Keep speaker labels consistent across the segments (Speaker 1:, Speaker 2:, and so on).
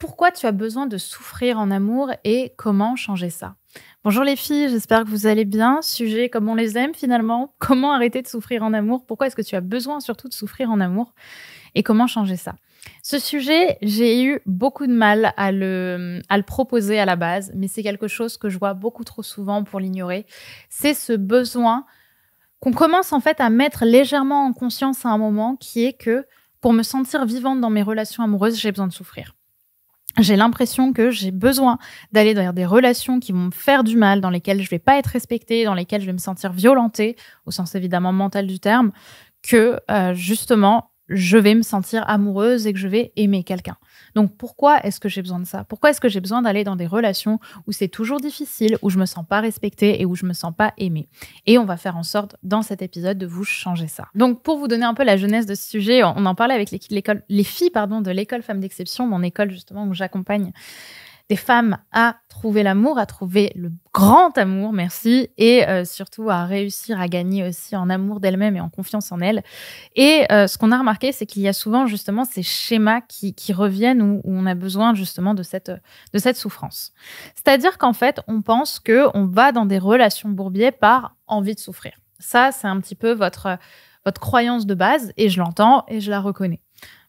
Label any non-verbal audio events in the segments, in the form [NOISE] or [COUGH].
Speaker 1: pourquoi tu as besoin de souffrir en amour et comment changer ça. Bonjour les filles, j'espère que vous allez bien. Sujet comme on les aime finalement, comment arrêter de souffrir en amour, pourquoi est-ce que tu as besoin surtout de souffrir en amour et comment changer ça. Ce sujet, j'ai eu beaucoup de mal à le, le proposer à la base, mais c'est quelque chose que je vois beaucoup trop souvent pour l'ignorer. C'est ce besoin qu'on commence en fait à mettre légèrement en conscience à un moment qui est que pour me sentir vivante dans mes relations amoureuses, j'ai besoin de souffrir j'ai l'impression que j'ai besoin d'aller dans des relations qui vont me faire du mal, dans lesquelles je ne vais pas être respectée, dans lesquelles je vais me sentir violentée, au sens évidemment mental du terme, que euh, justement je vais me sentir amoureuse et que je vais aimer quelqu'un. Donc pourquoi est-ce que j'ai besoin de ça Pourquoi est-ce que j'ai besoin d'aller dans des relations où c'est toujours difficile, où je me sens pas respectée et où je me sens pas aimée Et on va faire en sorte dans cet épisode de vous changer ça. Donc pour vous donner un peu la jeunesse de ce sujet, on en parlait avec les filles pardon de l'école femmes d'exception, mon école justement où j'accompagne des femmes à trouver l'amour, à trouver le grand amour, merci, et euh, surtout à réussir à gagner aussi en amour d'elles-mêmes et en confiance en elles. Et euh, ce qu'on a remarqué, c'est qu'il y a souvent justement ces schémas qui, reviennent où, où, on a besoin justement de cette, de cette souffrance. C'est-à-dire qu'en fait, on pense que on va dans des relations bourbiers par envie de souffrir. Ça, c'est un petit peu votre, votre croyance de base, et je l'entends et je la reconnais.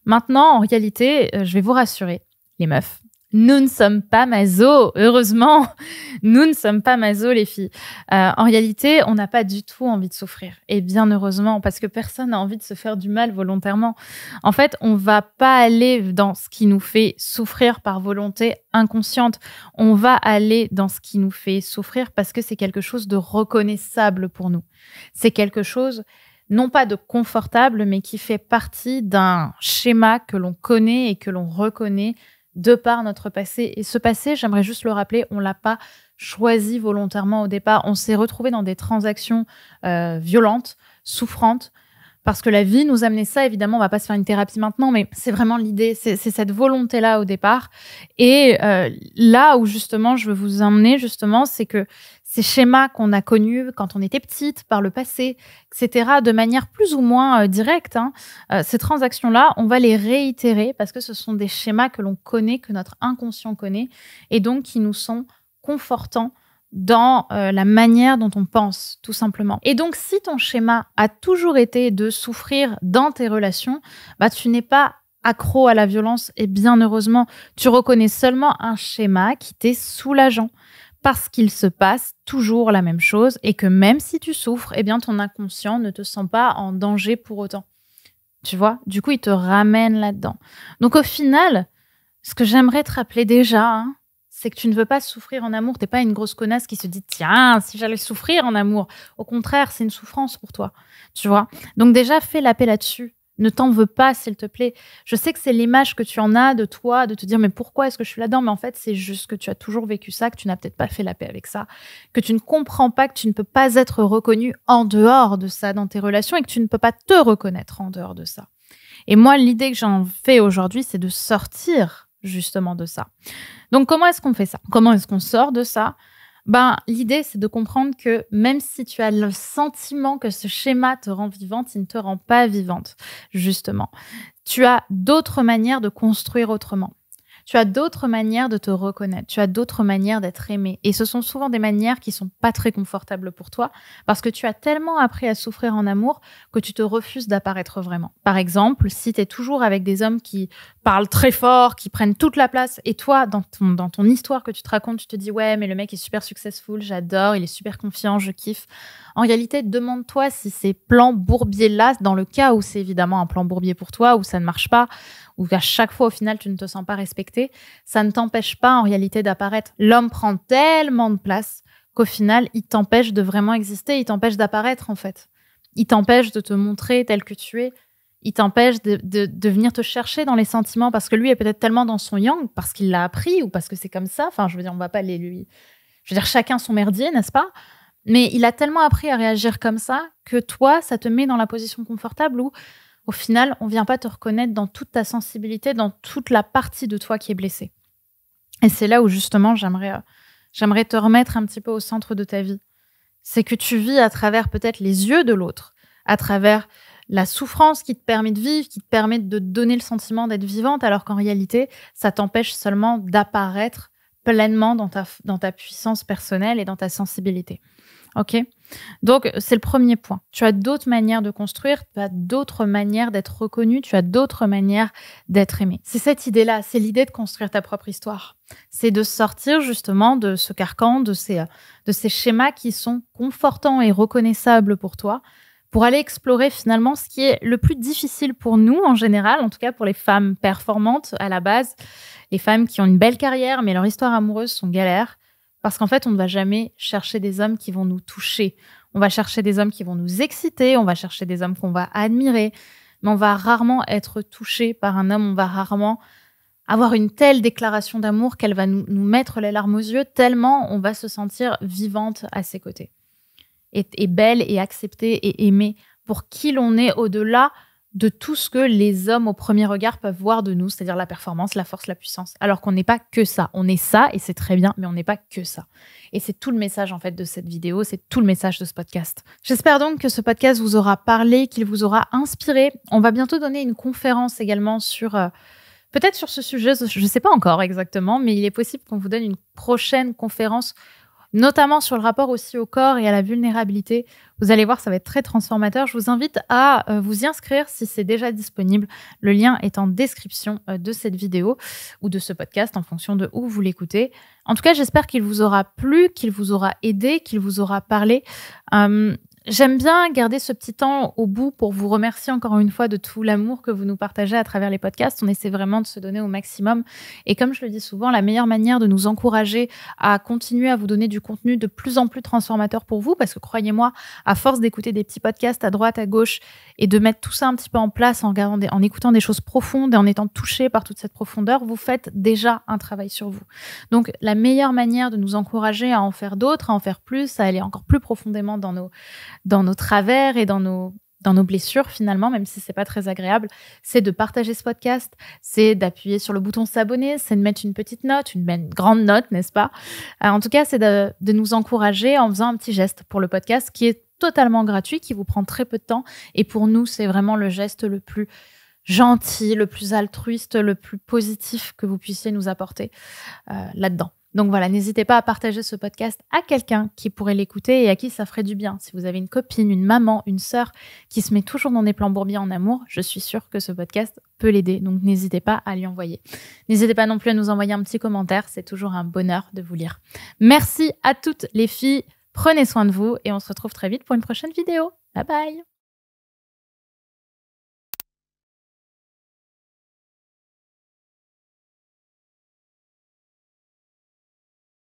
Speaker 1: Maintenant, en réalité, euh, je vais vous rassurer, les meufs nous ne sommes pas maso, heureusement. [LAUGHS] Nous ne sommes pas maso, les filles. Euh, en réalité, on n'a pas du tout envie de souffrir. Et bien heureusement, parce que personne n'a envie de se faire du mal volontairement. En fait, on va pas aller dans ce qui nous fait souffrir par volonté inconsciente. On va aller dans ce qui nous fait souffrir parce que c'est quelque chose de reconnaissable pour nous. C'est quelque chose non pas de confortable, mais qui fait partie d'un schéma que l'on connaît et que l'on reconnaît de par notre passé. Et ce passé, j'aimerais juste le rappeler, on l'a pas choisi volontairement au départ. On s'est retrouvé dans des transactions euh, violentes, souffrantes, parce que la vie nous amenait ça. Évidemment, on va pas se faire une thérapie maintenant, mais c'est vraiment l'idée, c'est cette volonté-là au départ. Et euh, là où justement je veux vous emmener, justement, c'est que ces schémas qu'on a connus quand on était petite, par le passé, etc., de manière plus ou moins euh, directe. Hein. Euh, ces transactions-là, on va les réitérer parce que ce sont des schémas que l'on connaît, que notre inconscient connaît, et donc qui nous sont confortants dans euh, la manière dont on pense, tout simplement. Et donc, si ton schéma a toujours été de souffrir dans tes relations, bah, tu n'es pas accro à la violence et bien heureusement, tu reconnais seulement un schéma qui t'est soulageant parce qu'il se passe toujours la même chose et que même si tu souffres, eh bien ton inconscient ne te sent pas en danger pour autant. Tu vois Du coup, il te ramène là-dedans. Donc au final, ce que j'aimerais te rappeler déjà, hein, c'est que tu ne veux pas souffrir en amour. Tu T'es pas une grosse connasse qui se dit tiens, si j'allais souffrir en amour. Au contraire, c'est une souffrance pour toi. Tu vois Donc déjà, fais l'appel là-dessus ne t'en veux pas, s'il te plaît. Je sais que c'est l'image que tu en as de toi, de te dire mais pourquoi est-ce que je suis là-dedans Mais en fait, c'est juste que tu as toujours vécu ça, que tu n'as peut-être pas fait la paix avec ça, que tu ne comprends pas que tu ne peux pas être reconnu en dehors de ça dans tes relations et que tu ne peux pas te reconnaître en dehors de ça. Et moi, l'idée que j'en fais aujourd'hui, c'est de sortir justement de ça. Donc, comment est-ce qu'on fait ça Comment est-ce qu'on sort de ça ben, l'idée, c'est de comprendre que même si tu as le sentiment que ce schéma te rend vivante, il ne te rend pas vivante, justement. Tu as d'autres manières de construire autrement. Tu as d'autres manières de te reconnaître, tu as d'autres manières d'être aimé. Et ce sont souvent des manières qui sont pas très confortables pour toi parce que tu as tellement appris à souffrir en amour que tu te refuses d'apparaître vraiment. Par exemple, si tu es toujours avec des hommes qui parlent très fort, qui prennent toute la place, et toi, dans ton, dans ton histoire que tu te racontes, tu te dis ouais, mais le mec est super successful, j'adore, il est super confiant, je kiffe. En réalité, demande-toi si ces plans bourbiers-là, dans le cas où c'est évidemment un plan bourbier pour toi, où ça ne marche pas, ou à chaque fois, au final, tu ne te sens pas respecté, ça ne t'empêche pas en réalité d'apparaître. L'homme prend tellement de place qu'au final, il t'empêche de vraiment exister, il t'empêche d'apparaître en fait. Il t'empêche de te montrer tel que tu es. Il t'empêche de, venir te chercher dans les sentiments parce que lui est peut-être tellement dans son yang, parce qu'il l'a appris ou parce que c'est comme ça. Enfin, je veux dire, on va pas aller lui. Je veux dire, chacun son merdier, n'est-ce pas Mais il a tellement appris à réagir comme ça que toi, ça te met dans la position confortable où au final, on vient pas te reconnaître dans toute ta sensibilité, dans toute la partie de toi qui est blessée. Et c'est là où justement euh, j'aimerais te remettre un petit peu au centre de ta vie. C'est que tu vis à travers peut-être les yeux de l'autre, à travers la souffrance qui te permet de vivre, qui te permet de donner le sentiment d'être vivante, alors qu'en réalité, ça t'empêche seulement d'apparaître pleinement dans ta puissance personnelle et dans ta sensibilité. OK donc, c'est le premier point. Tu as d'autres manières de construire, tu as d'autres manières d'être reconnu, tu as d'autres manières d'être aimé. C'est cette idée-là, c'est l'idée de construire ta propre histoire. C'est de sortir justement de ce carcan, de ces, euh, de ces schémas qui sont confortants et reconnaissables pour toi, pour aller explorer finalement ce qui est le plus difficile pour nous en général, en tout cas pour les femmes performantes à la base, les femmes qui ont une belle carrière, mais leur histoire amoureuse sont galères parce qu'en fait, on ne va jamais chercher des hommes qui vont nous toucher. On va chercher des hommes qui vont nous exciter, on va chercher des hommes qu'on va admirer, mais on va rarement être touché par un homme, on va rarement avoir une telle déclaration d'amour qu'elle va nous, mettre les larmes aux yeux, tellement on va se sentir vivante à ses côtés, et belle et acceptée et aimée pour qui l'on est au-delà de tout ce que les hommes au premier regard peuvent voir de nous, c'est-à-dire la performance, la force, la puissance. Alors qu'on n'est pas que ça. On est ça et c'est très bien, mais on n'est pas que ça. Et c'est tout le message en fait de cette vidéo, c'est tout le message de ce podcast. J'espère donc que ce podcast vous aura parlé, qu'il vous aura inspiré. On va bientôt donner une conférence également sur euh, peut-être sur ce sujet, je ne sais pas encore exactement, mais il est possible qu'on vous donne une prochaine conférence notamment sur le rapport aussi au corps et à la vulnérabilité. Vous allez voir, ça va être très transformateur. Je vous invite à euh, vous y inscrire si c'est déjà disponible. Le lien est en description euh, de cette vidéo ou de ce podcast en fonction de où vous l'écoutez. En tout cas, j'espère qu'il vous aura plu, qu'il vous aura aidé, qu'il vous aura parlé. Hum, J'aime bien garder ce petit temps au bout pour vous remercier encore une fois de tout l'amour que vous nous partagez à travers les podcasts. On essaie vraiment de se donner au maximum. Et comme je le dis souvent, la meilleure manière de nous encourager à continuer à vous donner du contenu de plus en plus transformateur pour vous, parce que croyez-moi, à force d'écouter des petits podcasts à droite, à gauche, et de mettre tout ça un petit peu en place en, regardant en écoutant des choses profondes et en étant touché par toute cette profondeur, vous faites déjà un travail sur vous. Donc la meilleure manière de nous encourager à en faire d'autres, à en faire plus, à aller encore plus profondément dans nos dans nos travers et dans nos dans nos blessures finalement, même si c'est pas très agréable, c'est de partager ce podcast, c'est d'appuyer sur le bouton s'abonner, c'est de mettre une petite note, une, grande note, n'est-ce pas euh, En tout cas, c'est de, nous encourager en faisant un petit geste pour le podcast qui est totalement gratuit, qui vous prend très peu de temps. Et pour nous, c'est vraiment le geste le plus gentil, le plus altruiste, le plus positif que vous puissiez nous apporter euh, là-dedans. Donc voilà, n'hésitez pas à partager ce podcast à quelqu'un qui pourrait l'écouter et à qui ça ferait du bien. Si vous avez une copine, une maman, une sœur qui se met toujours dans des plans bourbiers en amour, je suis sûre que ce podcast peut l'aider. Donc n'hésitez pas à lui envoyer. N'hésitez pas non plus à nous envoyer un petit commentaire, c'est toujours un bonheur de vous lire. Merci à toutes les filles, prenez soin de vous et on se retrouve très vite pour une prochaine vidéo. Bye bye